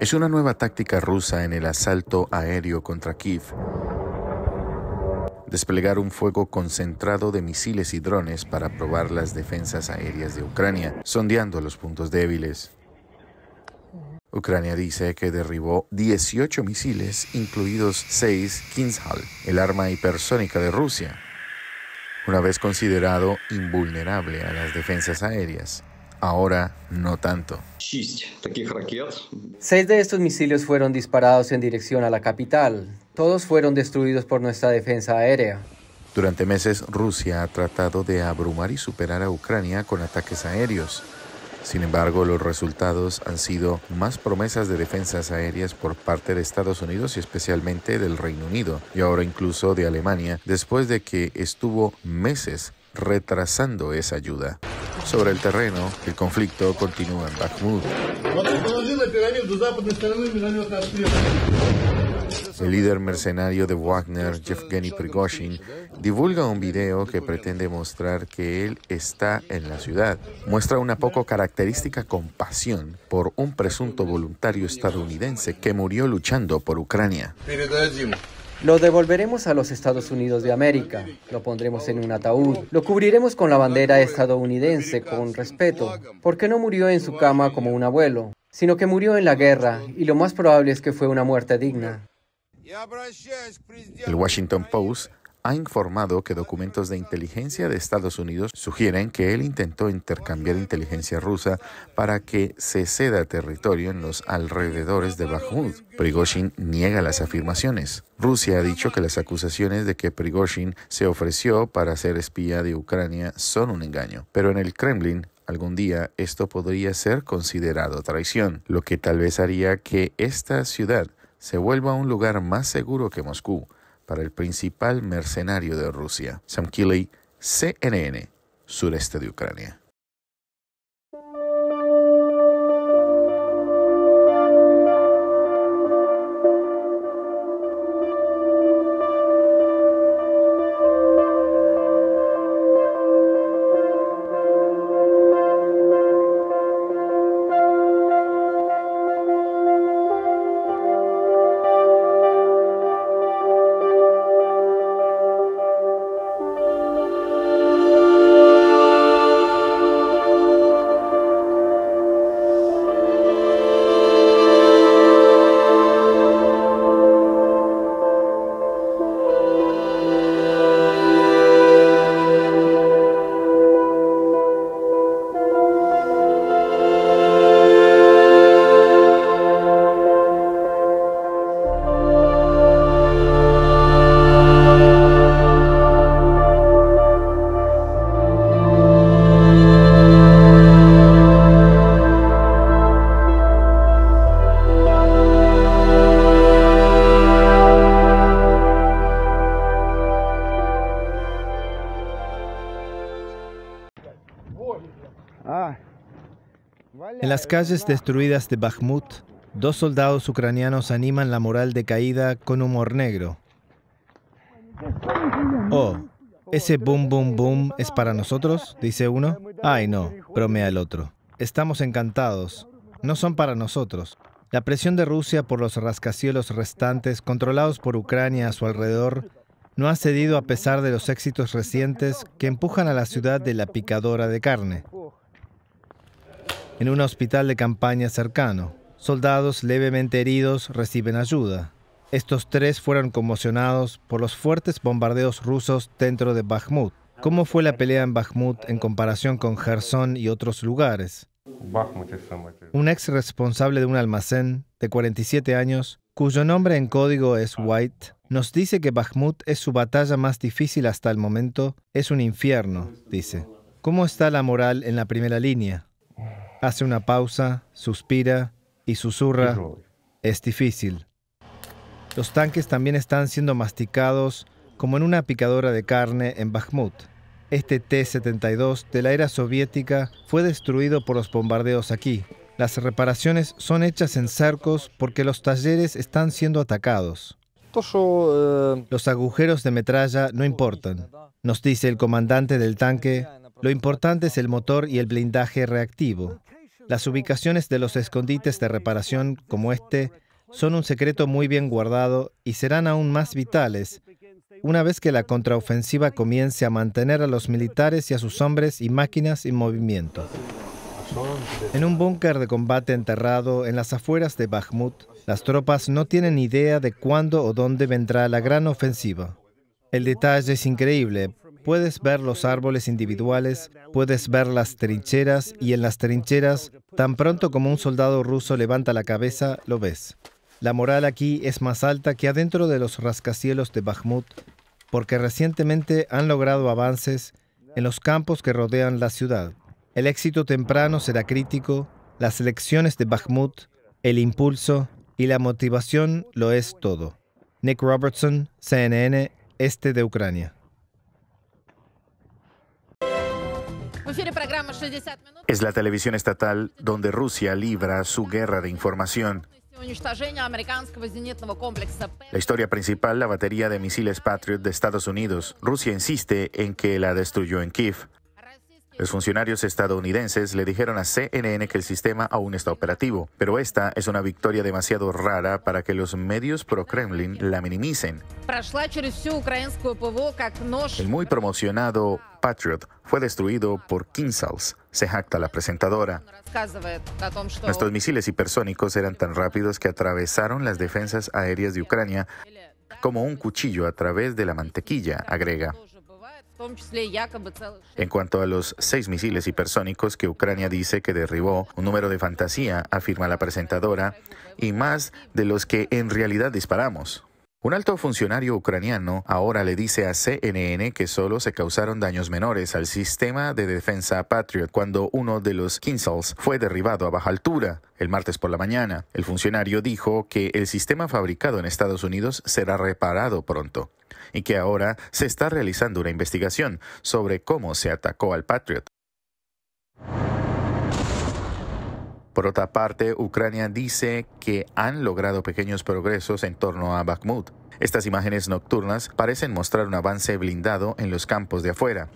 Es una nueva táctica rusa en el asalto aéreo contra Kiev. Desplegar un fuego concentrado de misiles y drones para probar las defensas aéreas de Ucrania, sondeando los puntos débiles. Ucrania dice que derribó 18 misiles, incluidos 6 Kinzhal, el arma hipersónica de Rusia, una vez considerado invulnerable a las defensas aéreas ahora no tanto. Seis de estos misiles fueron disparados en dirección a la capital. Todos fueron destruidos por nuestra defensa aérea. Durante meses Rusia ha tratado de abrumar y superar a Ucrania con ataques aéreos. Sin embargo, los resultados han sido más promesas de defensas aéreas por parte de Estados Unidos y especialmente del Reino Unido, y ahora incluso de Alemania, después de que estuvo meses retrasando esa ayuda. Sobre el terreno, el conflicto continúa en Bakhmut. El líder mercenario de Wagner, Yevgeny Prigozhin, divulga un video que pretende mostrar que él está en la ciudad. Muestra una poco característica compasión por un presunto voluntario estadounidense que murió luchando por Ucrania. Lo devolveremos a los Estados Unidos de América, lo pondremos en un ataúd, lo cubriremos con la bandera estadounidense con respeto, porque no murió en su cama como un abuelo, sino que murió en la guerra y lo más probable es que fue una muerte digna. El Washington Post ha informado que documentos de inteligencia de Estados Unidos sugieren que él intentó intercambiar inteligencia rusa para que se ceda territorio en los alrededores de Bakhmut. Prigozhin niega las afirmaciones. Rusia ha dicho que las acusaciones de que Prigozhin se ofreció para ser espía de Ucrania son un engaño, pero en el Kremlin Algún día esto podría ser considerado traición, lo que tal vez haría que esta ciudad se vuelva un lugar más seguro que Moscú, para el principal mercenario de Rusia, Kiley, CNN, sureste de Ucrania. En las calles destruidas de Bakhmut, dos soldados ucranianos animan la moral decaída con humor negro. Oh, ese boom, boom, boom es para nosotros, dice uno. Ay, no, bromea el otro. Estamos encantados. No son para nosotros. La presión de Rusia por los rascacielos restantes controlados por Ucrania a su alrededor no ha cedido a pesar de los éxitos recientes que empujan a la ciudad de la picadora de carne en un hospital de campaña cercano. Soldados levemente heridos reciben ayuda. Estos tres fueron conmocionados por los fuertes bombardeos rusos dentro de Bakhmut. ¿Cómo fue la pelea en Bakhmut en comparación con Gerson y otros lugares? Un ex responsable de un almacén de 47 años, cuyo nombre en código es White, nos dice que Bakhmut es su batalla más difícil hasta el momento, es un infierno, dice. ¿Cómo está la moral en la primera línea? Hace una pausa, suspira y susurra. Es difícil. Los tanques también están siendo masticados como en una picadora de carne en Bakhmut. Este T-72 de la era soviética fue destruido por los bombardeos aquí. Las reparaciones son hechas en cercos porque los talleres están siendo atacados. Eh, los agujeros de metralla no importan. Nos dice el comandante del tanque lo importante es el motor y el blindaje reactivo. Las ubicaciones de los escondites de reparación como este son un secreto muy bien guardado y serán aún más vitales una vez que la contraofensiva comience a mantener a los militares y a sus hombres y máquinas en movimiento. En un búnker de combate enterrado en las afueras de Bakhmut, las tropas no tienen idea de cuándo o dónde vendrá la gran ofensiva. El detalle es increíble, Puedes ver los árboles individuales, puedes ver las trincheras y en las trincheras, tan pronto como un soldado ruso levanta la cabeza, lo ves. La moral aquí es más alta que adentro de los rascacielos de Bakhmut, porque recientemente han logrado avances en los campos que rodean la ciudad. El éxito temprano será crítico, las elecciones de Bakhmut, el impulso y la motivación lo es todo. Nick Robertson, CNN, Este de Ucrania. Es la televisión estatal donde Rusia libra su guerra de información. La historia principal, la batería de misiles Patriot de Estados Unidos. Rusia insiste en que la destruyó en Kiev. Los funcionarios estadounidenses le dijeron a CNN que el sistema aún está operativo, pero esta es una victoria demasiado rara para que los medios pro-Kremlin la minimicen. El muy promocionado Patriot fue destruido por Kinsals, se jacta la presentadora. Nuestros misiles hipersónicos eran tan rápidos que atravesaron las defensas aéreas de Ucrania como un cuchillo a través de la mantequilla, agrega. En cuanto a los seis misiles hipersónicos que Ucrania dice que derribó, un número de fantasía, afirma la presentadora, y más de los que en realidad disparamos. Un alto funcionario ucraniano ahora le dice a CNN que solo se causaron daños menores al sistema de defensa Patriot cuando uno de los Kinsals fue derribado a baja altura el martes por la mañana. El funcionario dijo que el sistema fabricado en Estados Unidos será reparado pronto y que ahora se está realizando una investigación sobre cómo se atacó al Patriot. Por otra parte, Ucrania dice que han logrado pequeños progresos en torno a Bakhmut. Estas imágenes nocturnas parecen mostrar un avance blindado en los campos de afuera.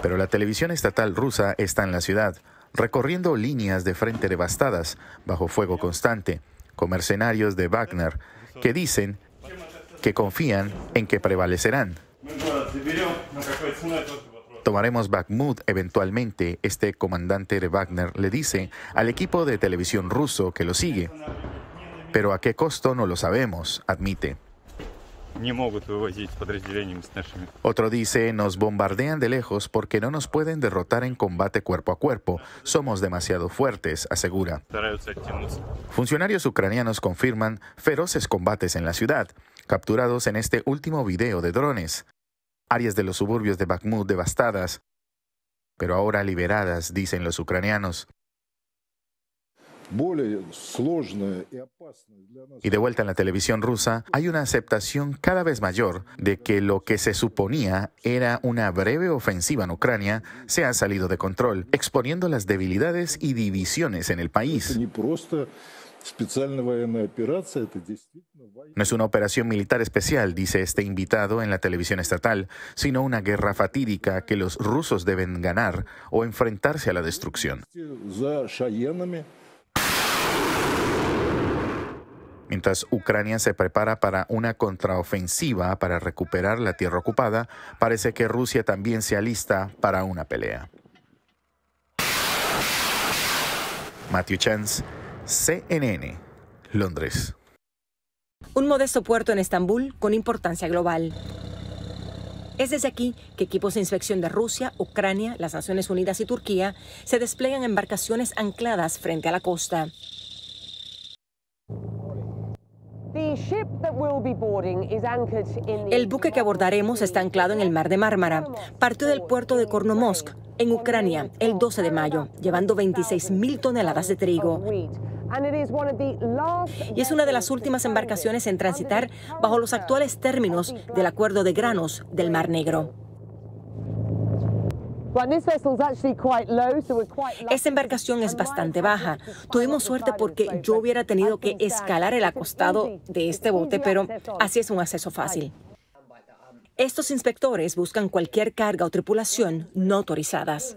Pero la televisión estatal rusa está en la ciudad, recorriendo líneas de frente devastadas, bajo fuego constante, con mercenarios de Wagner, que dicen que confían en que prevalecerán. Tomaremos Bakhmut eventualmente, este comandante de Wagner le dice al equipo de televisión ruso que lo sigue. Pero a qué costo no lo sabemos, admite. Otro dice, nos bombardean de lejos porque no nos pueden derrotar en combate cuerpo a cuerpo. Somos demasiado fuertes, asegura. Funcionarios ucranianos confirman feroces combates en la ciudad, capturados en este último video de drones áreas de los suburbios de Bakhmut devastadas, pero ahora liberadas, dicen los ucranianos. Y de vuelta en la televisión rusa, hay una aceptación cada vez mayor de que lo que se suponía era una breve ofensiva en Ucrania se ha salido de control, exponiendo las debilidades y divisiones en el país. No es una operación militar especial, dice este invitado en la televisión estatal, sino una guerra fatídica que los rusos deben ganar o enfrentarse a la destrucción. Mientras Ucrania se prepara para una contraofensiva para recuperar la tierra ocupada, parece que Rusia también se alista para una pelea. Matthew Chance, CNN, Londres. Un modesto puerto en Estambul con importancia global. Es desde aquí que equipos de inspección de Rusia, Ucrania, las Naciones Unidas y Turquía se en embarcaciones ancladas frente a la costa. El buque que abordaremos está anclado en el mar de Mármara. Partió del puerto de Kornomosk, en Ucrania el 12 de mayo, llevando 26.000 toneladas de trigo. Y es una de las últimas embarcaciones en transitar bajo los actuales términos del acuerdo de granos del Mar Negro. Esta embarcación es bastante baja. Tuvimos suerte porque yo hubiera tenido que escalar el acostado de este bote, pero así es un acceso fácil. Estos inspectores buscan cualquier carga o tripulación no autorizadas.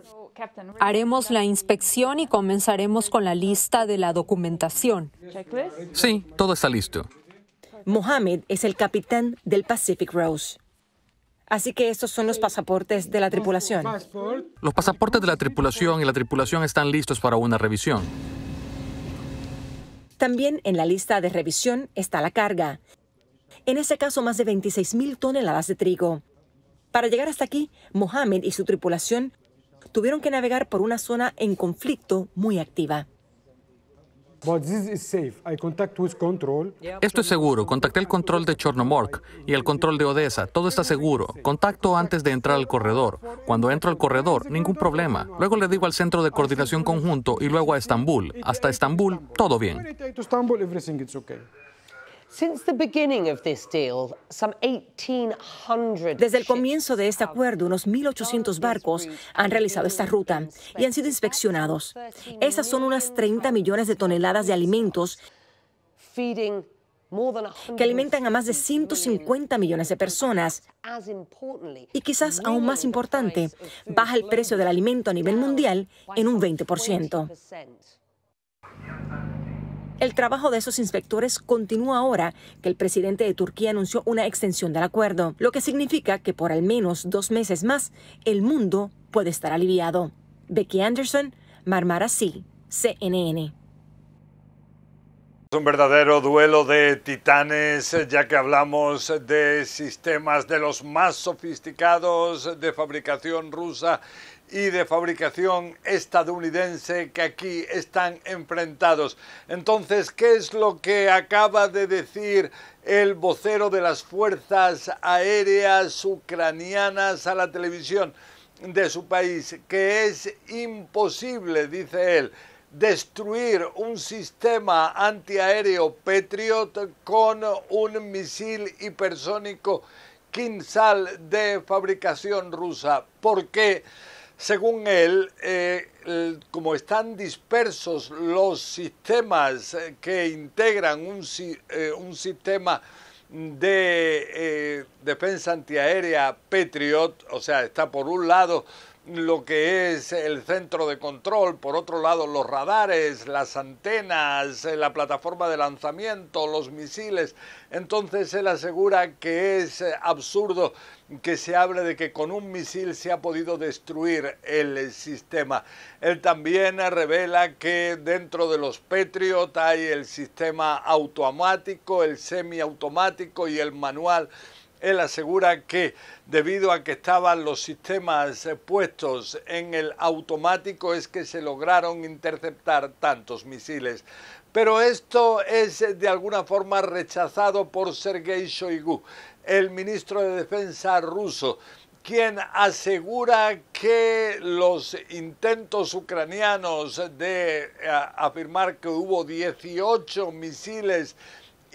Haremos la inspección y comenzaremos con la lista de la documentación. Sí, todo está listo. Mohamed es el capitán del Pacific Rose. Así que estos son los pasaportes de la tripulación. Los pasaportes de la tripulación y la tripulación están listos para una revisión. También en la lista de revisión está la carga en ese caso más de 26.000 toneladas de trigo. Para llegar hasta aquí, Mohamed y su tripulación tuvieron que navegar por una zona en conflicto muy activa. Esto es seguro. Contacté el control de Chornomork y el control de Odessa. Todo está seguro. Contacto antes de entrar al corredor. Cuando entro al corredor, ningún problema. Luego le digo al Centro de Coordinación Conjunto y luego a Estambul. Hasta Estambul, todo bien. Desde el comienzo de este acuerdo, unos 1.800 barcos han realizado esta ruta y han sido inspeccionados. Esas son unas 30 millones de toneladas de alimentos que alimentan a más de 150 millones de personas. Y quizás aún más importante, baja el precio del alimento a nivel mundial en un 20%. El trabajo de esos inspectores continúa ahora que el presidente de Turquía anunció una extensión del acuerdo, lo que significa que por al menos dos meses más el mundo puede estar aliviado. Becky Anderson, Marmara C, CNN un verdadero duelo de titanes, ya que hablamos de sistemas de los más sofisticados de fabricación rusa y de fabricación estadounidense que aquí están enfrentados. Entonces, ¿qué es lo que acaba de decir el vocero de las fuerzas aéreas ucranianas a la televisión de su país? Que es imposible, dice él destruir un sistema antiaéreo Patriot con un misil hipersónico Kinsal de fabricación rusa, porque según él, eh, como están dispersos los sistemas eh, que integran un, eh, sistema de defensa antiaérea Patriot, o sea, está por un lado lo que es el centro de control, por otro lado los radares, las antenas, eh, la plataforma de lanzamiento, los misiles. Entonces él asegura que es eh, absurdo que se hable de que con un misil se ha podido destruir el sistema. Él también revela que dentro de los Patriot hay el sistema automático, el semiautomático y el manual él asegura que debido a que estaban los sistemas puestos en el automático es que se lograron interceptar tantos misiles. Pero esto es de alguna forma rechazado por Sergei Shoigu, el ministro de Defensa ruso quien asegura que los intentos ucranianos de eh, afirmar que hubo 18 misiles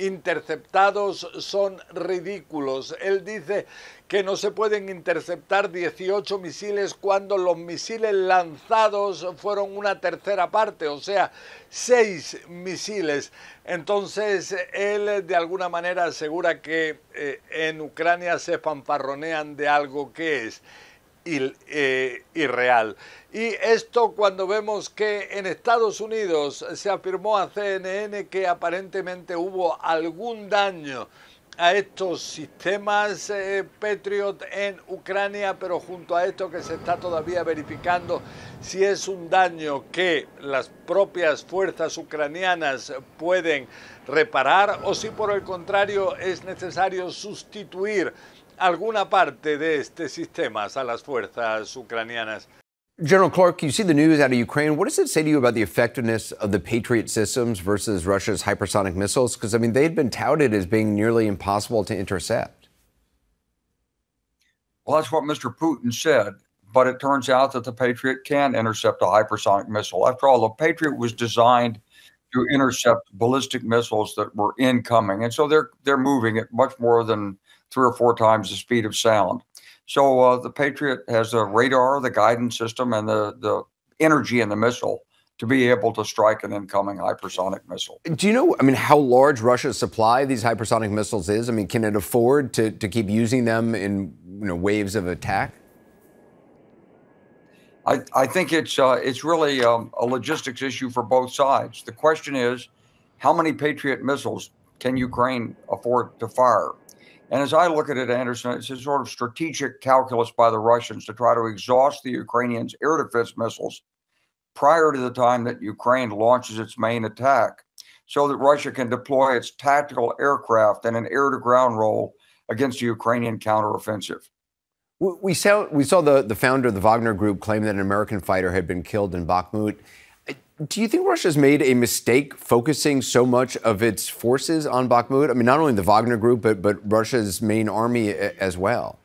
interceptados son ridículos. Él dice que no se pueden interceptar 18 misiles cuando los misiles lanzados fueron una tercera parte, o sea, seis misiles. Entonces, él de alguna manera asegura que eh, en Ucrania se fanfarronean de algo que es eh, irreal. Y esto cuando vemos que en Estados Unidos se afirmó a CNN que aparentemente hubo algún daño a estos sistemas eh, Patriot en Ucrania, pero junto a esto que se está todavía verificando si es un daño que las propias fuerzas ucranianas pueden reparar o si por el contrario es necesario sustituir alguna parte de este sistema a las fuerzas ucranianas. General Clark, you see the news out of Ukraine. What does it say to you about the effectiveness of the Patriot systems versus Russia's hypersonic missiles? Because, I mean, they had been touted as being nearly impossible to intercept. Well, that's what Mr. Putin said. But it turns out that the Patriot can intercept a hypersonic missile. After all, the Patriot was designed to intercept ballistic missiles that were incoming. And so they're, they're moving at much more than three or four times the speed of sound. So uh, the Patriot has the radar, the guidance system, and the, the energy in the missile to be able to strike an incoming hypersonic missile. Do you know, I mean, how large Russia's supply of these hypersonic missiles is? I mean, can it afford to, to keep using them in you know, waves of attack? I, I think it's uh, it's really um, a logistics issue for both sides. The question is, how many Patriot missiles can Ukraine afford to fire? And as I look at it, Anderson, it's a sort of strategic calculus by the Russians to try to exhaust the Ukrainians' air defense missiles prior to the time that Ukraine launches its main attack so that Russia can deploy its tactical aircraft in an air to ground role against the Ukrainian counteroffensive. We saw, we saw the, the founder of the Wagner Group claim that an American fighter had been killed in Bakhmut. Do you think Russia's made a mistake focusing so much of its forces on Bakhmut? I mean, not only the Wagner Group, but, but Russia's main army as well.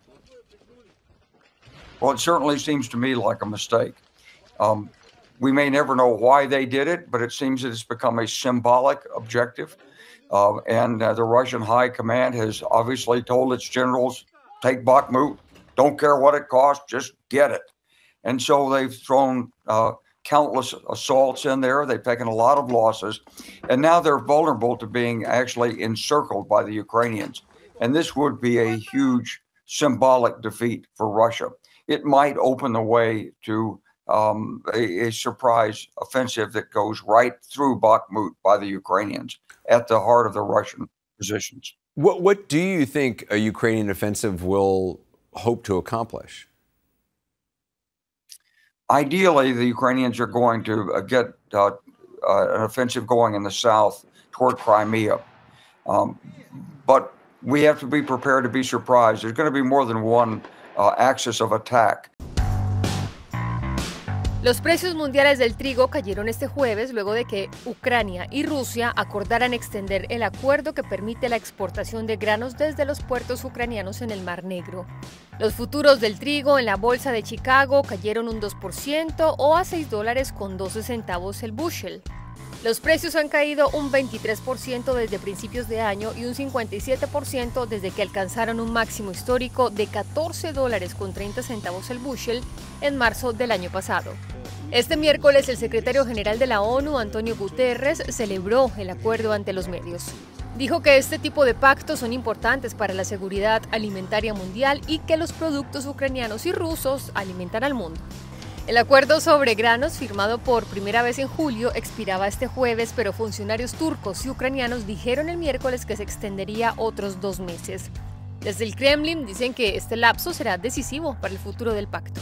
Well, it certainly seems to me like a mistake. Um, we may never know why they did it, but it seems that it's become a symbolic objective. Uh, and uh, the Russian high command has obviously told its generals, take Bakhmut, don't care what it costs, just get it. And so they've thrown uh, countless assaults in there. They've taken a lot of losses, and now they're vulnerable to being actually encircled by the Ukrainians. And this would be a huge symbolic defeat for Russia. It might open the way to um, a, a, surprise offensive that goes right through Bakhmut by the Ukrainians at the heart of the Russian positions. What, what do you think a Ukrainian offensive will hope to accomplish? ideally, the Ukrainians are going to uh, get uh, uh, an offensive going in the south toward Crimea. Um, but we have to be prepared to be surprised. There's going to be more than one uh, axis of attack. Los precios mundiales del trigo cayeron este jueves luego de que Ucrania y Rusia acordaran extender el acuerdo que permite la exportación de granos desde los puertos ucranianos en el Mar Negro. Los futuros del trigo en la bolsa de Chicago cayeron un 2% o a 6 dólares con 12 centavos el bushel. Los precios han caído un 23% desde principios de año y un 57% desde que alcanzaron un máximo histórico de 14 dólares con 30 centavos el bushel en marzo del año pasado. Este miércoles el secretario general de la ONU, Antonio Guterres, celebró el acuerdo ante los medios. Dijo que este tipo de pactos son importantes para la seguridad alimentaria mundial y que los productos ucranianos y rusos alimentan al mundo. El acuerdo sobre granos firmado por primera vez en julio expiraba este jueves, pero funcionarios turcos y ucranianos dijeron el miércoles que se extendería otros dos meses. Desde el Kremlin dicen que este lapso será decisivo para el futuro del pacto.